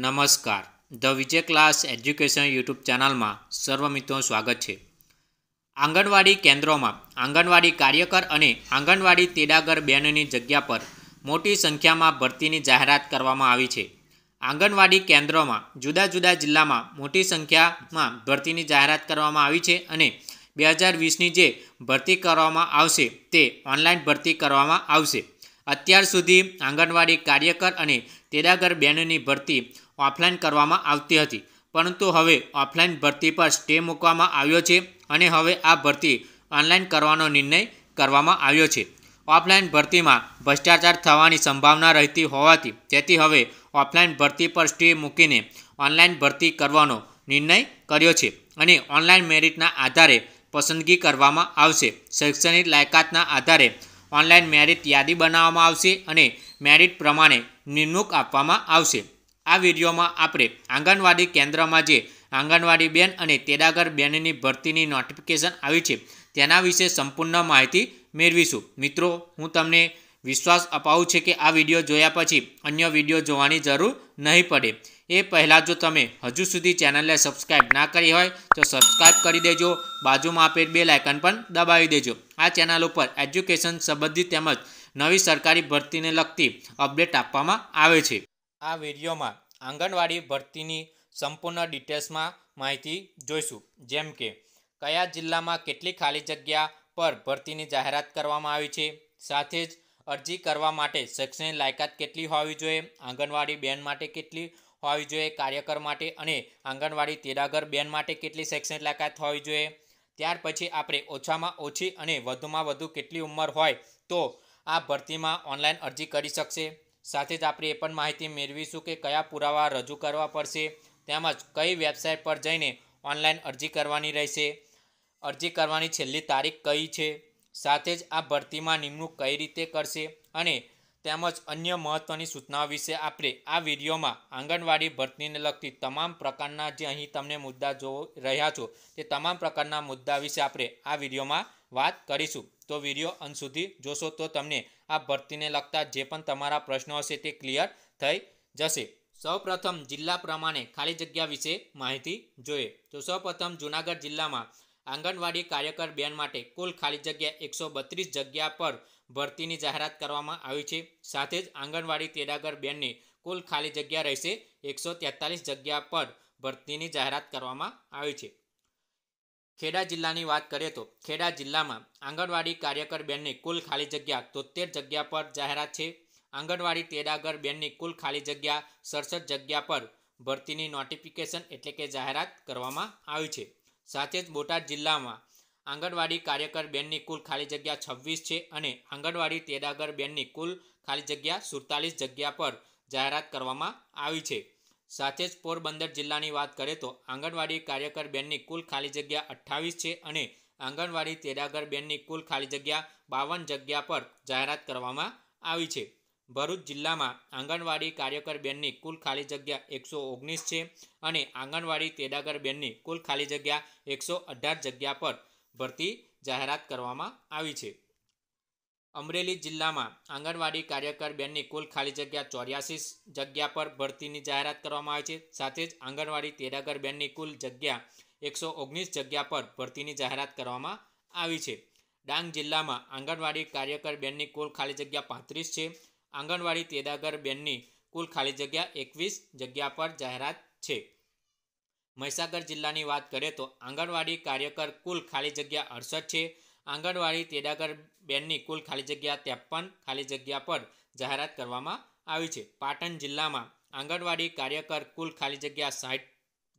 નમસ્કાર the Vijay class education YouTube ચેનલમાં સર્વ મિત્રો સ્વાગત છે આંગણવાડી કેન્દ્રોમાં આંગણવાડી કાર્યકર અને આંગણવાડી તેડાગર બેનની જગ્યા પર મોટી સંખ્યામાં ભરતીની જાહેરાત કરવામાં આવી છે આંગણવાડી કેન્દ્રોમાં જુદા જુદા જિલ્લામાં મોટી સંખ્યામાં ભરતીની જાહેરાત કરવામાં આવી છે અને બે હજાર વીસની જે ભરતી કરવામાં આવશે તે ઓનલાઈન ભરતી કરવામાં આવશે અત્યાર સુધી આંગણવાડી કાર્યકર અને તેડાગર બહેનોની ભરતી ઓફલાઈન કરવામાં આવતી હતી પરંતુ હવે ઓફલાઈન ભરતી પર સ્ટે મૂકવામાં આવ્યો છે અને હવે આ ભરતી ઓનલાઈન કરવાનો નિર્ણય કરવામાં આવ્યો છે ઓફલાઈન ભરતીમાં ભ્રષ્ટાચાર થવાની સંભાવના રહેતી હોવાથી તેથી હવે ઓફલાઈન ભરતી પર સ્ટે મૂકીને ઓનલાઈન ભરતી કરવાનો નિર્ણય કર્યો છે અને ઓનલાઈન મેરિટના આધારે પસંદગી કરવામાં આવશે શૈક્ષણિક લાયકાતના આધારે ઓનલાઈન મેરિટ યાદી બનાવવામાં આવશે અને મેરિટ પ્રમાણે નિમણૂક આપવામાં આવશે આ વિડીયોમાં આપણે આંગણવાડી કેન્દ્રમાં જે આંગણવાડી બેન અને તેડાગર બેનની ભરતીની નોટિફિકેશન આવી છે તેના વિશે સંપૂર્ણ માહિતી મેળવીશું મિત્રો હું તમને વિશ્વાસ અપાવું છે કે આ વિડીયો જોયા પછી અન્ય વિડીયો જોવાની જરૂર નહીં પડે એ પહેલાં જો તમે હજુ સુધી ચેનલને સબસ્ક્રાઈબ ના કરી હોય તો સબસ્ક્રાઇબ કરી દેજો બાજુમાં આપેલ બે લાયકન પણ દબાવી દેજો આ ચેનલ ઉપર એજ્યુકેશન સંબંધિત તેમજ નવી સરકારી ભરતીને લગતી અપડેટ આપવામાં આવે છે આ વિડીયોમાં આંગણવાડી ભરતીની સંપૂર્ણ ડિટેલ્સમાં માહિતી જોઈશું જેમ કે કયા જિલ્લામાં કેટલી ખાલી જગ્યા પર ભરતીની જાહેરાત કરવામાં આવી છે સાથે જ અરજી કરવા માટે શૈક્ષણિક લાયકાત કેટલી હોવી જોઈએ આંગણવાડી બેન માટે કેટલી હોવી જોઈએ કાર્યકર માટે અને આંગણવાડી તેડાગર બેન માટે કેટલી શૈક્ષણિક લાયકાત હોવી જોઈએ ત્યાર પછી આપણે ઓછામાં ઓછી અને વધુમાં વધુ કેટલી ઉંમર હોય તો આ ભરતીમાં ઓનલાઈન અરજી કરી શકશે સાથે જ આપણે એ પણ માહિતી મેળવીશું કે કયા પુરાવા રજૂ કરવા પડશે તેમજ કઈ વેબસાઇટ પર જઈને ઓનલાઈન અરજી કરવાની રહેશે અરજી કરવાની છેલ્લી તારીખ કઈ છે સાથે જ આ ભરતીમાં નિમણૂક કઈ રીતે કરશે અને તેમજ અન્ય મહત્ત્વની સૂચનાઓ વિશે આપણે આ વિડીયોમાં આંગણવાડી ભરતીને લગતી તમામ પ્રકારના જે અહીં તમને મુદ્દા જો રહ્યા છો તે તમામ પ્રકારના મુદ્દા વિશે આપણે આ વિડીયોમાં વાત કરીશું તો વિડીયો અંત સુધી જોશો તો તમને આ ભરતીને લગતા જે પણ તમારા પ્રશ્નો હશે તે ક્લિયર થઈ જશે સૌપ્રથમ જિલ્લા પ્રમાણે ખાલી જગ્યા વિશે માહિતી જોઈએ તો સૌપ્રથમ જુનાગઢ જિલ્લામાં આંગણવાડી કાર્યકર બેન માટે કુલ ખાલી જગ્યા એકસો બત્રીસ જગ્યા પર ભરતીની જાહેરાત કરવામાં આવી છે સાથે જ આંગણવાડી તેડાગર બેનની કુલ ખાલી જગ્યા રહેશે એકસો તેતાલીસ જગ્યા પર ભરતીની જાહેરાત કરવામાં આવી છે ખેડા જિલ્લાની વાત કરીએ તો ખેડા જિલ્લામાં આંગણવાડી કાર્યકર બેનની કુલ ખાલી જગ્યા તોતેર જગ્યા પર જાહેરાત છે આંગણવાડી તેડાગર બેનની કુલ ખાલી જગ્યા સડસઠ જગ્યા પર ભરતીની નોટિફિકેશન એટલે કે જાહેરાત કરવામાં આવી છે સાથે જ બોટાદ જિલ્લામાં આંગણવાડી કાર્યકર બેનની કુલ ખાલી જગ્યા છવ્વીસ છે અને આંગણવાડી તેડાગર બેનની કુલ ખાલી જગ્યા સુડતાલીસ જગ્યા પર જાહેરાત કરવામાં આવી છે સાથે જ પોરબંદર જિલ્લાની વાત કરીએ તો આંગણવાડી કાર્યકર બેનની કુલ ખાલી જગ્યા અઠ્ઠાવીસ છે અને આંગણવાડી તેડાગર બેનની કુલ ખાલી જગ્યા બાવન જગ્યા પર જાહેરાત કરવામાં આવી છે ભરૂચ જિલ્લામાં આંગણવાડી કાર્યકર બેનની કુલ ખાલી જગ્યા એકસો ઓગણીસ છે અને આંગણવાડી તેડાગર બેનની કુલ ખાલી જગ્યા એકસો અઢાર જગ્યા પર ભરતી જાહેરાત કરવામાં આવી છે અમરેલી જિલ્લામાં આંગણવાડી કાર્યકર બેનની કુલ ખાલી જગ્યા ચોર્યાસી જગ્યા પર ભરતીની જાહેરાત કરવામાં આવી છે સાથે જ આંગણવાડી તેડાગર બેનની કુલ જગ્યા એકસો ઓગણીસ જગ્યા પર ભરતીની જાહેરાત કરવામાં આવી છે ડાંગ જિલ્લામાં આંગણવાડી કાર્યકર બેનની કુલ ખાલી જગ્યા પાંત્રીસ છે આંગણવાડી તેડાગર બેનની કુલ ખાલી જગ્યા એકવીસ જગ્યા પર જાહેરાત છે મહીસાગર જિલ્લાની વાત કરીએ તો આંગણવાડી કાર્યકર કુલ ખાલી જગ્યા અડસઠ છે આંગણવાડી તેડાગર બેનની કુલ ખાલી જગ્યા ત્રેપન ખાલી જગ્યા પર જાહેરાત કરવામાં આવી છે પાટણ જિલ્લામાં આંગણવાડી કાર્યકર કુલ ખાલી જગ્યા સાઠ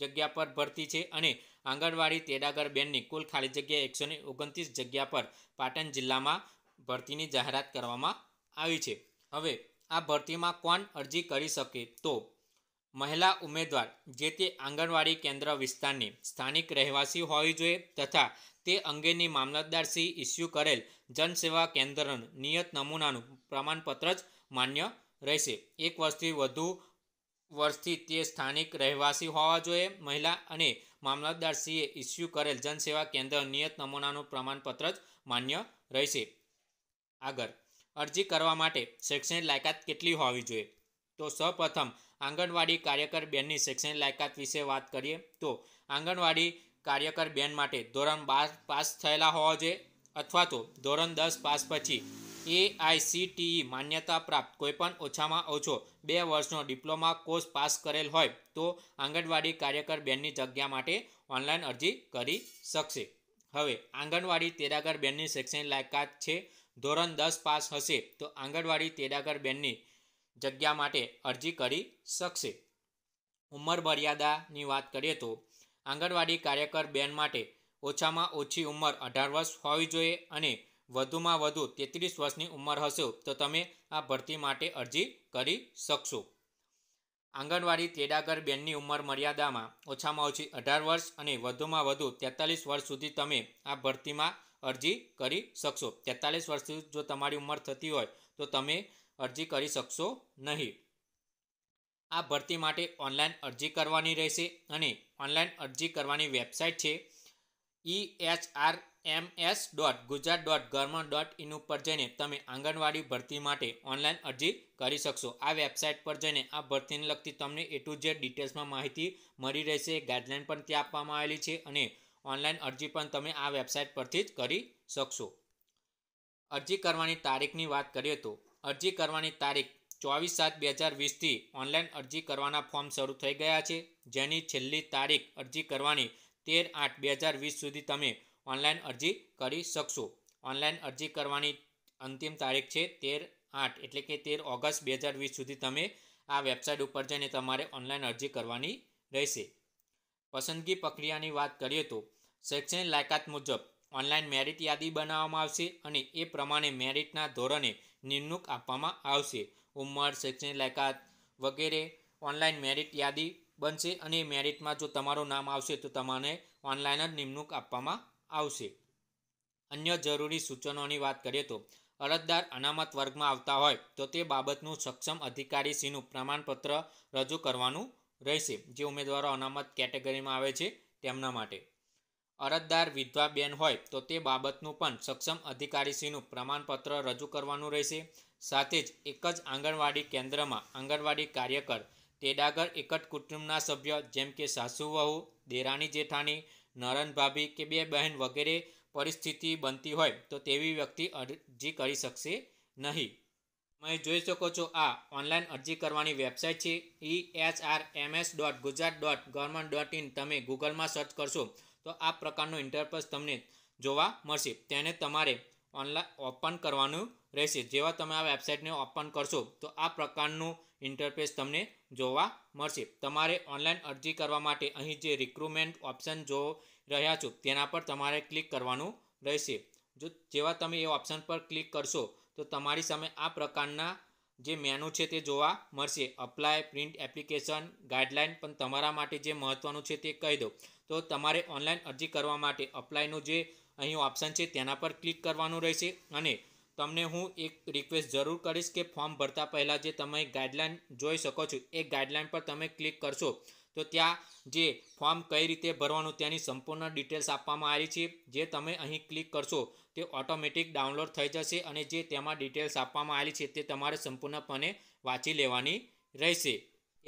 જગ્યા પર ભરતી છે અને આંગણવાડી તેડાગર બેનની કુલ ખાલી જગ્યા એકસો ઓગણત્રીસ જગ્યા પર પાટણ જિલ્લામાં ભરતીની જાહેરાત કરવામાં આવી છે હવે આ ભરતીમાં કોણ અરજી કરી શકે તો મહિલા ઉમેદવાર જે તે આંગણવાડી કેન્દ્ર વિસ્તારની સ્થાનિક રહેવાસી હોવી જોઈએ તથા તે અંગેની મામલતદાર મામલતદારશ્રી ઇસ્યુ કરેલ જનસેવા કેન્દ્રનું નિયત નમૂનાનું પ્રમાણપત્ર જ માન્ય રહેશે એક વર્ષથી વધુ વર્ષથી તે સ્થાનિક રહેવાસી હોવા જોઈએ મહિલા અને મામલતદાર મામલતદારશ્રીએ ઇસ્યુ કરેલ જનસેવા કેન્દ્ર નિયત નમૂનાનું પ્રમાણપત્ર જ માન્ય રહેશે આગળ અરજી કરવા માટે શૈક્ષણિક લાયકાત કેટલી હોવી જોઈએ તો સૌપ્રથમ આંગણવાડી કાર્યકર બેનની શૈક્ષણિક લાયકાત વિશે વાત કરીએ તો આંગણવાડી કાર્યકર બેન માટે ધોરણ બાર પાસ થયેલા હોવા જોઈએ અથવા તો ધોરણ દસ પાસ પછી એઆઈસીટીઈ માન્યતા પ્રાપ્ત કોઈપણ ઓછામાં ઓછો બે વર્ષનો ડિપ્લોમા કોર્સ પાસ કરેલ હોય તો આંગણવાડી કાર્યકર બેનની જગ્યા માટે ઓનલાઈન અરજી કરી શકશે હવે આંગણવાડી તેડાગર બેનની શૈક્ષણિક લાયકાત છે ધોરણ દસ પાસ હશે તો આંગણવાડી તેડાગર બેનની જગ્યા માટે અરજી કરી શકશે ઉંમર મર્યાદાની વાત કરીએ તો આંગણવાડી કાર્યકર બેન માટે ઓછામાં ઓછી ઉંમર અઢાર વર્ષ હોવી જોઈએ અને વધુમાં વધુ તેત્રીસ વર્ષની ઉંમર હશે તો તમે આ ભરતી માટે અરજી કરી શકશો આંગણવાડી તેડાગર બેનની ઉંમર મર્યાદામાં ઓછામાં ઓછી અઢાર વર્ષ અને વધુમાં વધુ તેતાલીસ વર્ષ સુધી તમે આ ભરતીમાં અરજી કરી શકશો તેતાલીસ વર્ષથી જો તમારી ઉંમર થતી હોય તો તમે અરજી કરી શકશો નહીં આ ભરતી માટે ઓનલાઈન અરજી કરવાની રહેશે અને ઓનલાઈન અરજી કરવાની વેબસાઇટ છે E H R M S dot Gujarat dot government dot in ઉપર જઈને તમે આંગણવાડી ભરતી માટે ઓનલાઈન અરજી કરી શકશો આ વેબસાઇટ પર જઈને આ ભરતીને લગતી તમને એ ટુ ઝેડ ડિટેલ્સમાં માહિતી મળી રહેશે ગાઈડલાઇન પણ ત્યાં આપવામાં આવેલી છે અને ઓનલાઈન અરજી પણ તમે આ વેબસાઇટ પરથી જ કરી શકશો અરજી કરવાની તારીખની વાત કરીએ તો અરજી કરવાની તારીખ ચોવીસ સાત બે હજાર વીસથી ઓનલાઈન અરજી કરવાના ફોર્મ શરૂ થઈ ગયા છે જેની છેલ્લી તારીખ અરજી કરવાની તેર આઠ બે હજાર વીસ સુધી તમે ઓનલાઈન અરજી કરી શકશો ઓનલાઈન અરજી કરવાની અંતિમ તારીખ છે તેર આઠ એટલે કે તેર ઓગસ્ટ બે હજાર વીસ સુધી તમે આ વેબસાઇટ ઉપર જઈને તમારે ઓનલાઈન અરજી કરવાની રહેશે પસંદગી પ્રક્રિયાની વાત કરીએ તો શૈક્ષણિક લાયકાત મુજબ ઓનલાઈન મેરિટ યાદી બનાવવામાં આવશે અને એ પ્રમાણે મેરિટના ધોરણે નિમણૂક આપવામાં આવશે ઉંમર શૈક્ષણિક લાયકાત વગેરે ઓનલાઈન મેરિટ યાદી બનશે અને મેરિટમાં જો તમારું નામ આવશે તો તમને ઓનલાઈન જ નિમણૂક આપવામાં આવશે અન્ય જરૂરી સૂચનોની વાત કરીએ તો અરજદાર અનામત વર્ગમાં આવતા હોય તો તે બાબતનું સક્ષમ અધિકારીશ્રીનું પ્રમાણપત્ર રજૂ કરવાનું રહેશે જે ઉમેદવારો અનામત કેટેગરીમાં આવે છે તેમના માટે અરજદાર વિધવાબેન હોય તો તે બાબતનું પણ સક્ષમ અધિકારીશ્રીનું પ્રમાણપત્ર રજૂ કરવાનું રહેશે સાથે જ એક જ આંગણવાડી કેન્દ્રમાં આંગણવાડી કાર્યકર તેડાગર એક જ કુટુંબના સભ્ય જેમ કે સાસુ વહુ દેરાણી જેઠાણી નરન ભાભી કે બે બહેન વગેરે પરિસ્થિતિ બનતી હોય તો તેવી વ્યક્તિ અરજી કરી શકશે નહીં તમે જોઈ શકો છો આ ઓનલાઈન અરજી કરવાની વેબસાઇટ છે E H R M S dot Gujarat dot government dot in તમે ગૂગલમાં સર્ચ કરશો તો આ પ્રકારનો ઇન્ટરફેસ તમને જોવા મળશે તેને તમારે ઓનલાઈન ઓપન કરવાનું રહેશે જેવા તમે આ વેબસાઇટને ઓપન કરશો તો આ પ્રકારનું ઇન્ટરફેસ તમને જોવા મળશે તમારે ઓનલાઈન અરજી કરવા માટે અહીં જે રિક્રુટમેન્ટ ઓપ્શન જોઈ રહ્યા છો તેના પર તમારે ક્લિક કરવાનું રહેશે જો જેવા તમે એ ઓપ્શન પર ક્લિક કરશો તો તમારી સામે આ પ્રકારના જે મેનુ છે તે જોવા મળશે અપ્લાય પ્રિન્ટ એપ્લિકેશન ગાઈડલાઇન પણ તમારા માટે જે મહત્ત્વનું છે તે કહી દો તો તમારે ઓનલાઈન અરજી કરવા માટે અપ્લાયનું જે અહીં ઓપ્શન છે તેના પર ક્લિક કરવાનું રહેશે અને તમને હું એક રિક્વેસ્ટ જરૂર કરીશ કે ફોર્મ ભરતા પહેલાં જે તમે ગાઈડલાઇન જોઈ શકો છો એ ગાઈડલાઇન પર તમે ક્લિક કરશો તો ત્યાં જે ફોર્મ કઈ રીતે ભરવાનું તેની સંપૂર્ણ ડિટેલ્સ આપવામાં આવી છે જે તમે અહીં ક્લિક કરશો તે ઓટોમેટિક ડાઉનલોડ થઈ જશે અને જે તેમાં ડિટેલ્સ આપવામાં આવી છે તે તમારે સંપૂર્ણપણે વાંચી લેવાની રહેશે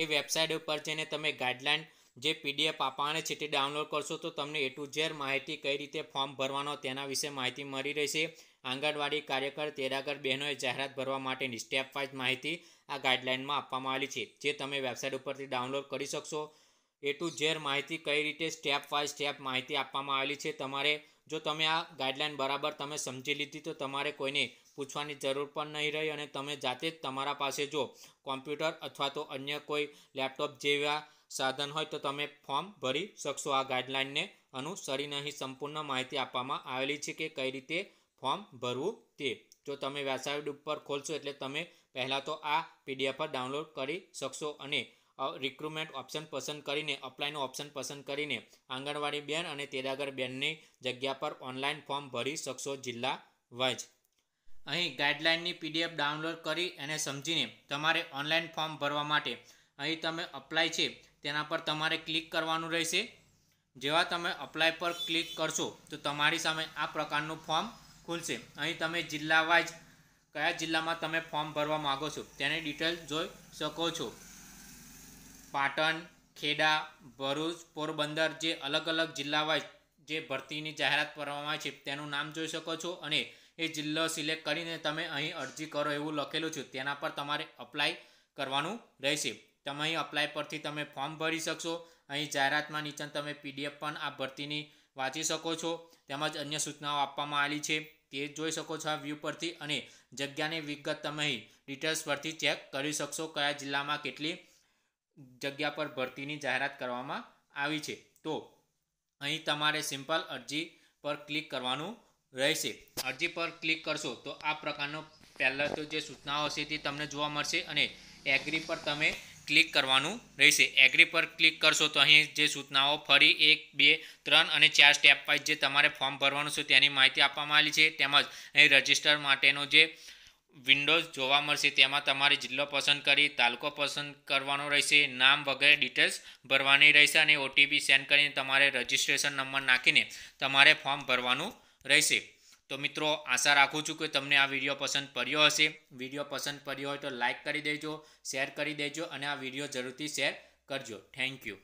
એ વેબસાઇટ ઉપર જઈને તમે ગાઈડલાઇન જે પીડીએફ આપવાને છે તે ડાઉનલોડ કરશો તો તમને એ ટુ ઝેડ માહિતી કઈ રીતે ફોર્મ ભરવાનો તેના વિશે માહિતી મળી રહેશે આંગણવાડી કાર્યકર તેરાગર બહેનોએ જાહેરાત ભરવા માટેની સ્ટેપ વાઇઝ માહિતી આ ગાઇડલાઇનમાં આપવામાં આવેલી છે જે તમે વેબસાઇટ ઉપરથી ડાઉનલોડ કરી શકશો એ ટુ ઝેડ માહિતી કઈ રીતે સ્ટેપ વાઇઝ સ્ટેપ માહિતી આપવામાં આવેલી છે તમારે જો તમે આ ગાઈડલાઇન બરાબર તમે સમજી લીધી તો તમારે કોઈને પૂછવાની જરૂર પણ નહીં રહી અને તમે જાતે જ તમારા પાસે જો કોમ્પ્યુટર અથવા તો અન્ય કોઈ લેપટોપ જેવા સાધન હોય તો તમે ફોર્મ ભરી શકશો આ ગાઈડલાઇનને અનુસરીને અહીં સંપૂર્ણ માહિતી આપવામાં આવેલી છે કે કઈ રીતે ફોર્મ ભરવું તે જો તમે વેબસાઇટ ઉપર ખોલશો એટલે તમે પહેલાં તો આ પીડીએફ પર ડાઉનલોડ કરી શકશો અને રિક્રુટમેન્ટ ઓપ્શન પસંદ કરીને અપ્લાયનો ઓપ્શન પસંદ કરીને આંગણવાડી બેન અને તેડાગર બેનની જગ્યા પર ઓનલાઈન ફોર્મ ભરી શકશો જિલ્લા વાઇઝ અહીં ગાઈડલાઇનની પીડીએફ ડાઉનલોડ કરી એને સમજીને તમારે ઓનલાઈન ફોર્મ ભરવા માટે અહીં તમે અપ્લાય છે તેના પર તમારે ક્લિક કરવાનું રહેશે જેવા તમે અપ્લાય પર ક્લિક કરશો તો તમારી સામે આ પ્રકારનું ફોર્મ ખુલશે અહીં તમે જિલ્લાવાઇઝ કયા જિલ્લામાં તમે ફોર્મ ભરવા માગો છો તેની ડિટેલ જોઈ શકો છો પાટણ ખેડા ભરૂચ પોરબંદર જે અલગ અલગ જિલ્લાવાઇઝ જે ભરતીની જાહેરાત કરવામાં છે તેનું નામ જોઈ શકો છો અને એ જિલ્લો સિલેક્ટ કરીને તમે અહીં અરજી કરો એવું લખેલું છે તેના પર તમારે અપ્લાય કરવાનું રહેશે તમે અપ્લાય પરથી તમે ફોર્મ ભરી શકશો અહીં જાહેરાતમાં નીચે તમે પીડીએફ પણ આ ભરતીની વાંચી શકો છો તેમજ અન્ય સૂચનાઓ આપવામાં આવી છે તે જોઈ શકો છો આ વ્યૂ પરથી અને જગ્યાની વિગત તમે ડિટેલ્સ પરથી ચેક કરી શકશો કયા જિલ્લામાં કેટલી જગ્યા પર ભરતીની જાહેરાત કરવામાં આવી છે તો અહીં તમારે સિમ્પલ અરજી પર ક્લિક કરવાનું રહેશે અરજી પર ક્લિક કરશો તો આ પ્રકારનો પહેલાં તો જે સૂચનાઓ હશે તે તમને જોવા મળશે અને એગ્રી પર તમે ક્લિક કરવાનું રહેશે એગ્રી પર ક્લિક કરશો તો અહીં જે સૂચનાઓ ફરી એક બે ત્રણ અને ચાર સ્ટેપ વાઇઝ જે તમારે ફોર્મ ભરવાનું છે તેની માહિતી આપવામાં આવેલી છે તેમજ અહીં રજિસ્ટર માટેનો જે વિન્ડોઝ જોવા મળશે તેમાં તમારે જિલ્લો પસંદ કરી તાલુકો પસંદ કરવાનો રહેશે નામ વગેરે ડિટેલ્સ ભરવાની રહેશે અને ઓટીપી સેન્ડ કરીને તમારે રજીસ્ટ્રેશન નંબર નાખીને તમારે ફોર્મ ભરવાનું રહેશે તો મિત્રો આશા રાખું છું કે તમને આ વિડીયો પસંદ પડ્યો હશે વિડીયો પસંદ પડ્યો હોય તો લાઇક કરી દેજો શેર કરી દેજો અને આ વિડીયો જરૂરથી શેર કરજો થેન્ક યુ